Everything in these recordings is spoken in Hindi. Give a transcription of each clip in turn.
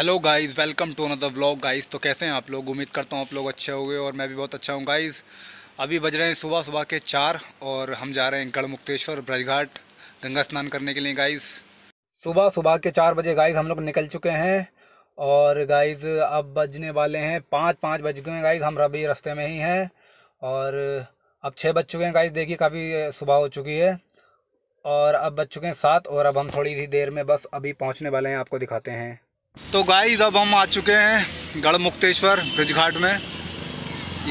hello guys welcome to another vlog guys तो कैसे हैं आप लोग उम्मीद करता हूँ आप लोग अच्छे हो और मैं भी बहुत अच्छा हूँ गाइस अभी बज रहे हैं सुबह सुबह के चार और हम जा रहे हैं गढ़मुक्तेश्वर ब्रजघाट गंगा स्नान करने के लिए गाइस सुबह सुबह के चार बजे गाइस हम लोग निकल चुके हैं और गाइस अब बजने वाले हैं पाँच पाँच बज गए गाइज़ हम अभी रास्ते में ही हैं और अब छः बज चुके हैं गाइज़ देखिए काफ़ी सुबह हो चुकी है और अब बज चुके हैं सात और अब हम थोड़ी ही देर में बस अभी पहुँचने वाले हैं आपको दिखाते हैं तो गाइस अब हम आ चुके हैं गढ़ मुक्तेश्वर ब्रिज घाट में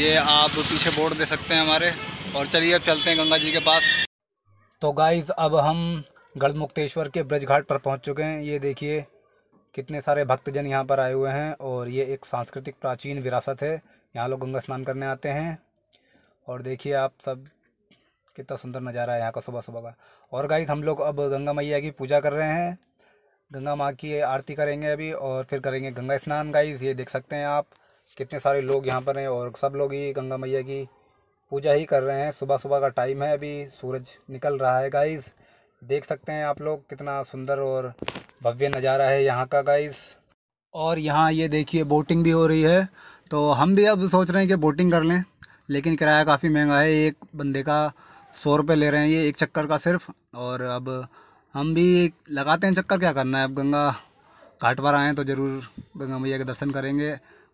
ये आप पीछे बोर्ड दे सकते हैं हमारे और चलिए अब चलते हैं गंगा जी के पास तो गाइस अब हम गढ़ मुक्तेश्वर के ब्रज घाट पर पहुंच चुके हैं ये देखिए कितने सारे भक्तजन यहाँ पर आए हुए हैं और ये एक सांस्कृतिक प्राचीन विरासत है यहाँ लोग गंगा स्नान करने आते हैं और देखिए आप सब कितना सुंदर नज़ारा है यहाँ का सुबह सुबह का और गाइज हम लोग अब गंगा मैया की पूजा कर रहे हैं गंगा माँ की आरती करेंगे अभी और फिर करेंगे गंगा स्नान गाइज़ ये देख सकते हैं आप कितने सारे लोग यहाँ पर हैं और सब लोग ही गंगा मैया की पूजा ही कर रहे हैं सुबह सुबह का टाइम है अभी सूरज निकल रहा है गाइज देख सकते हैं आप लोग कितना सुंदर और भव्य नज़ारा है यहाँ का गाइज और यहाँ ये देखिए बोटिंग भी हो रही है तो हम भी अब सोच रहे हैं कि बोटिंग कर लें लेकिन किराया काफ़ी महंगा है एक बंदे का सौ रुपये ले रहे हैं ये एक चक्कर का सिर्फ और अब हम भी लगाते हैं चक्कर क्या करना है अब गंगा घाट पर आएँ तो ज़रूर गंगा मैया के दर्शन करेंगे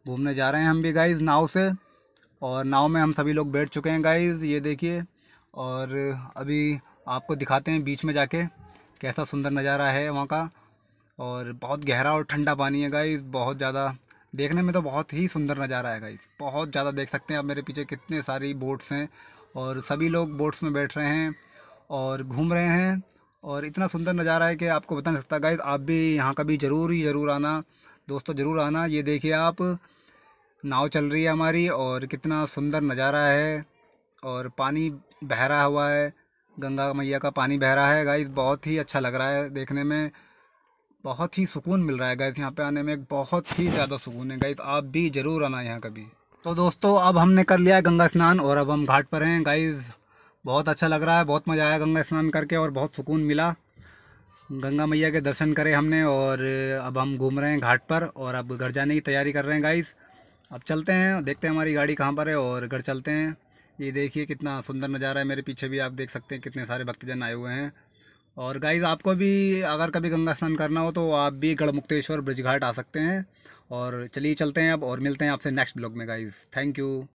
घूमने जा रहे हैं हम भी गाइज नाव से और नाव में हम सभी लोग बैठ चुके हैं गाइज ये देखिए और अभी आपको दिखाते हैं बीच में जाके कैसा सुंदर नज़ारा है वहाँ का और बहुत गहरा और ठंडा पानी है गाइज बहुत ज़्यादा देखने में तो बहुत ही सुंदर नज़ारा है गाइज बहुत ज़्यादा देख सकते हैं आप मेरे पीछे कितने सारी बोट्स हैं और सभी लोग बोट्स में बैठ रहे हैं और घूम रहे हैं और इतना सुंदर नज़ारा है कि आपको बता नहीं सकता गाइज आप भी यहाँ कभी ज़रूर ही ज़रूर आना दोस्तों ज़रूर आना ये देखिए आप नाव चल रही है हमारी और कितना सुंदर नज़ारा है और पानी बह रहा हुआ है गंगा मैया का पानी बह रहा है गाइज बहुत ही अच्छा लग रहा है देखने में बहुत ही सुकून मिल रहा है गाइज यहाँ पे आने में बहुत ही ज़्यादा सुकून है गाइस आप भी ज़रूर आना यहाँ कभी तो दोस्तों अब हमने कर लिया है गंगा स्नान और अब हम घाट पर हैं गाइज बहुत अच्छा लग रहा है बहुत मज़ा आया गंगा स्नान करके और बहुत सुकून मिला गंगा मैया के दर्शन करे हमने और अब हम घूम रहे हैं घाट पर और अब घर जाने की तैयारी कर रहे हैं गाइस अब चलते हैं देखते हैं हमारी गाड़ी कहाँ पर है और घर चलते हैं ये देखिए कितना सुंदर नज़ारा है मेरे पीछे भी आप देख सकते हैं कितने सारे भक्तजन आए हुए हैं और गाइज आपको भी अगर कभी गंगा स्नान करना हो तो आप भी गढ़मुक्तेश्वर ब्रिज घाट आ सकते हैं और चलिए चलते हैं अब और मिलते हैं आपसे नेक्स्ट ब्लॉग में गाइज थैंक यू